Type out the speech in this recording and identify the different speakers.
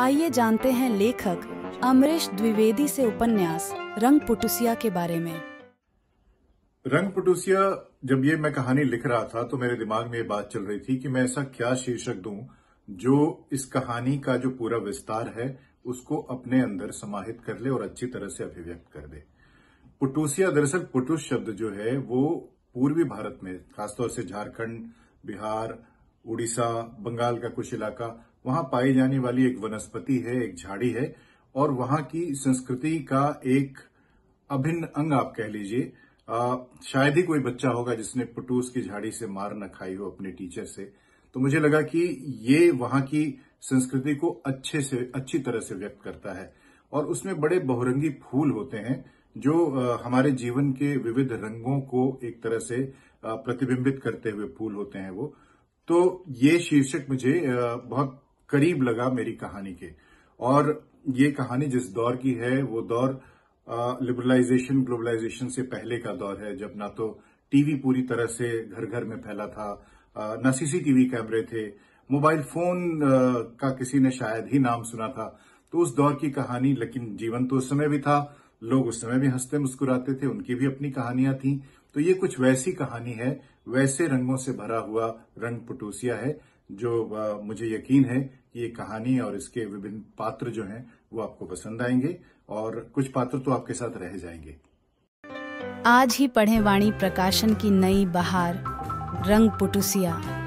Speaker 1: आइए जानते हैं लेखक अमरीश द्विवेदी से उपन्यास रंग पुटुसिया के बारे में
Speaker 2: रंग पुटुसिया जब ये मैं कहानी लिख रहा था तो मेरे दिमाग में ये बात चल रही थी कि मैं ऐसा क्या शीर्षक दूं जो इस कहानी का जो पूरा विस्तार है उसको अपने अंदर समाहित कर ले और अच्छी तरह से अभिव्यक्त कर दे पुटुसिया दरअसल पुटुस शब्द जो है वो पूर्वी भारत में खासतौर से झारखंड बिहार उड़ीसा बंगाल का कुछ इलाका वहां पाई जाने वाली एक वनस्पति है एक झाड़ी है और वहां की संस्कृति का एक अभिन्न अंग आप कह लीजिए शायद ही कोई बच्चा होगा जिसने पटूस की झाड़ी से मार न खाई हो अपने टीचर से तो मुझे लगा कि ये वहां की संस्कृति को अच्छे से अच्छी तरह से व्यक्त करता है और उसमें बड़े बहुरंगी फूल होते हैं जो हमारे जीवन के विविध रंगों को एक तरह से प्रतिबिंबित करते हुए फूल होते हैं वो तो ये शीर्षक मुझे बहुत करीब लगा मेरी कहानी के और ये कहानी जिस दौर की है वो दौर लिबरलाइजेशन ग्लोबलाइजेशन से पहले का दौर है जब ना तो टीवी पूरी तरह से घर घर में फैला था न सीसीटीवी कैमरे थे मोबाइल फोन का किसी ने शायद ही नाम सुना था तो उस दौर की कहानी लेकिन जीवन तो उस समय भी था लोग उस समय भी हंसते मुस्कुराते थे उनकी भी अपनी कहानियां थी तो ये कुछ वैसी कहानी है वैसे रंगों से भरा हुआ रंग पटूसिया है जो मुझे यकीन है कि ये कहानी और इसके विभिन्न पात्र जो हैं वो आपको पसंद आएंगे और कुछ पात्र तो आपके साथ रह जाएंगे
Speaker 1: आज ही पढ़े वाणी प्रकाशन की नई बहार रंग पुटुसिया